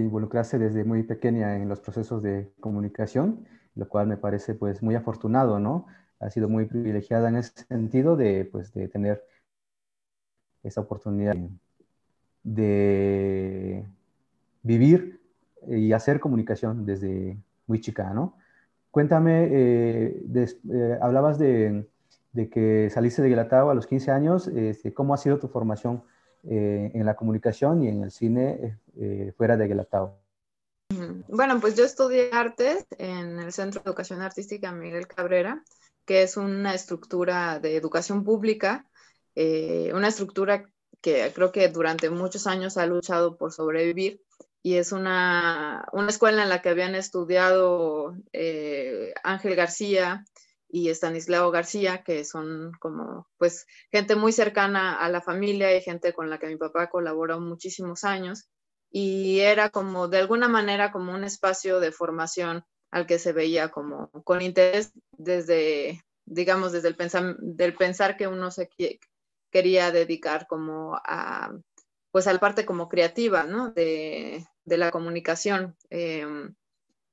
involucrarse desde muy pequeña en los procesos de comunicación, lo cual me parece pues muy afortunado, ¿no? Ha sido muy privilegiada en ese sentido de, pues, de tener esa oportunidad de vivir y hacer comunicación desde muy chica, ¿no? Cuéntame, eh, eh, hablabas de, que saliste de Guelatao a los 15 años, este, ¿cómo ha sido tu formación eh, en la comunicación y en el cine eh, fuera de Guelatao. Bueno, pues yo estudié artes en el Centro de Educación Artística Miguel Cabrera, que es una estructura de educación pública, eh, una estructura que creo que durante muchos años ha luchado por sobrevivir y es una, una escuela en la que habían estudiado Ángel García, y Estanislao García, que son como pues gente muy cercana a la familia y gente con la que mi papá colaboró muchísimos años. Y era como de alguna manera como un espacio de formación al que se veía como con interés desde, digamos, desde el pensar, del pensar que uno se quería dedicar como a, pues al la parte como creativa, ¿no? De, de la comunicación. Em,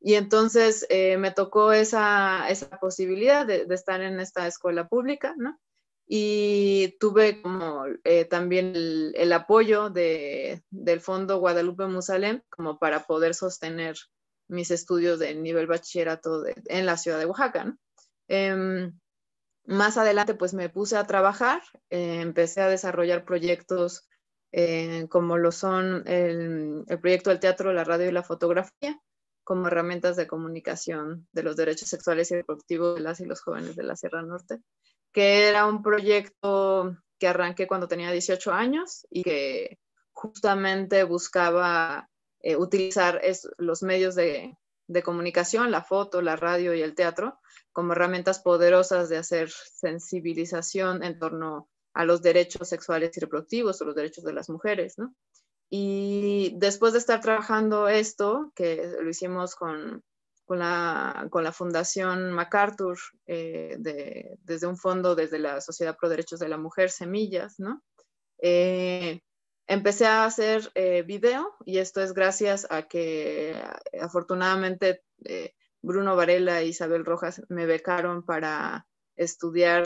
y entonces eh, me tocó esa, posibilidad de, estar en esta escuela pública, ¿no? Y tuve como eh, también el, apoyo de, del Fondo Guadalupe Musalem como para poder sostener mis estudios de nivel bachillerato en la ciudad de Oaxaca, ¿no? Em, más adelante pues me puse a trabajar, eh, empecé a desarrollar proyectos como lo son el, el proyecto del teatro, la radio y la fotografía como herramientas de comunicación de los derechos sexuales y reproductivos de las y los jóvenes de la Sierra Norte, que era un proyecto que arranqué cuando tenía 18 años y que justamente buscaba eh, utilizar los medios de, de comunicación, la foto, la radio y el teatro, como herramientas poderosas de hacer sensibilización en torno a los derechos sexuales y reproductivos o los derechos de las mujeres, ¿no? Y después de estar trabajando esto, que lo hicimos con, con, la, con la, Fundación MacArthur, eh, de, desde un fondo, desde la Sociedad Pro Derechos de la Mujer, Semillas, ¿no? Eh, empecé a hacer eh, video y esto es gracias a que eh, afortunadamente Bruno Varela e Isabel Rojas me becaron para estudiar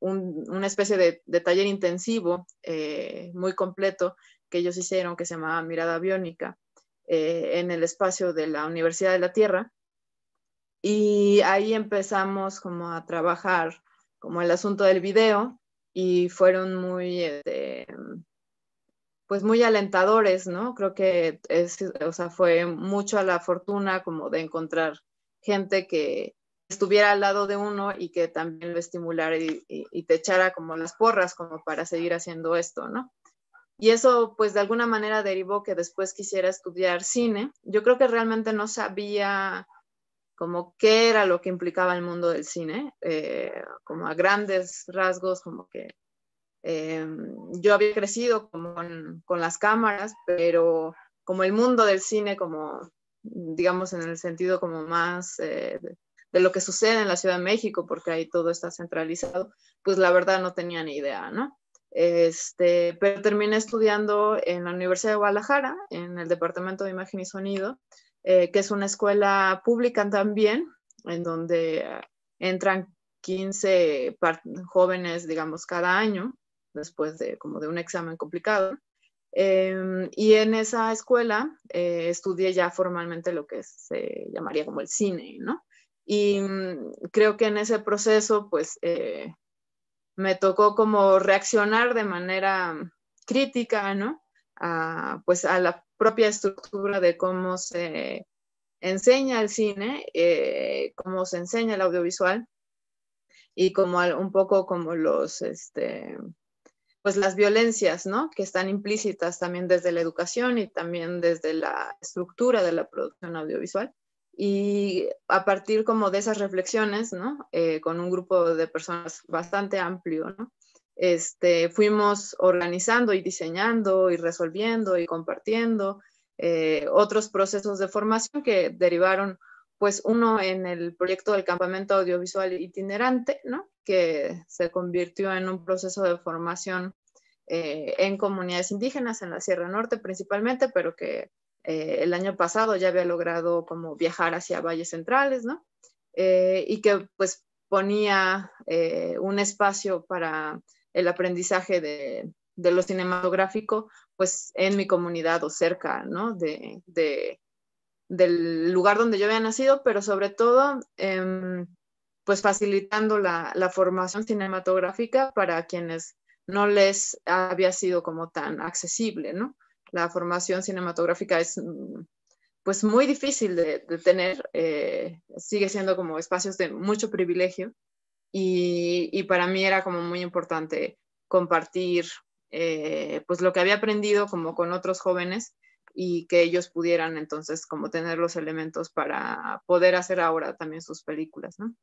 un, una especie de, taller intensivo muy completo que ellos hicieron que se llamaba Mirada Biónica eh, en el espacio de la Universidad de la Tierra. Y ahí empezamos como a trabajar como el asunto del video y fueron muy, este, pues muy alentadores, ¿no? Creo que es, o fue mucho a la fortuna como de encontrar gente que estuviera al lado de uno y que también lo estimulara y te echara como las porras como para seguir haciendo esto, ¿no? Y eso pues de alguna manera derivó que después quisiera estudiar cine. Yo creo que realmente no sabía como qué era lo que implicaba el mundo del cine, eh, como a grandes rasgos, como que eh, yo había crecido con, con, las cámaras, pero como el mundo del cine, como digamos en el sentido como más eh, de, lo que sucede en la Ciudad de México, porque ahí todo está centralizado, pues la verdad no tenía ni idea, ¿no? Este, pero terminé estudiando en la Universidad de Guadalajara, en el Departamento de Imagen y Sonido, eh, que es una escuela pública también, en donde ah, entran 15 jóvenes, digamos, cada año, después de como de un examen complicado. Em, y en esa escuela eh, estudié ya formalmente lo que se llamaría como el cine, ¿no? Y mm, creo que en ese proceso, pues, eh, me tocó como reaccionar de manera crítica, ¿no? A, pues a la propia estructura de cómo se enseña el cine, eh, cómo se enseña el audiovisual y como un poco como los, este, pues las violencias, ¿no? Que están implícitas también desde la educación y también desde la estructura de la producción audiovisual. Y a partir como de esas reflexiones, ¿no? Eh, con un grupo de personas bastante amplio, Este, fuimos organizando y diseñando y resolviendo y compartiendo eh, otros procesos de formación que derivaron, pues uno en el proyecto del campamento audiovisual itinerante, ¿no? Que se convirtió en un proceso de formación eh, en comunidades indígenas, en la Sierra Norte principalmente, pero que eh, el año pasado ya había logrado como viajar hacia valles centrales, ¿no? Eh, y que pues ponía eh, un espacio para el aprendizaje de, de, lo cinematográfico, pues en mi comunidad o cerca, ¿no? del lugar donde yo había nacido, pero sobre todo, em, pues facilitando la, la formación cinematográfica para quienes no les había sido como tan accesible, ¿no? la formación cinematográfica es mm, pues muy difícil de, tener, eh, sigue siendo como espacios de mucho privilegio y, para mí era como muy importante compartir eh, pues lo que había aprendido como con otros jóvenes y que ellos pudieran entonces como tener los elementos para poder hacer ahora también sus películas, ¿no?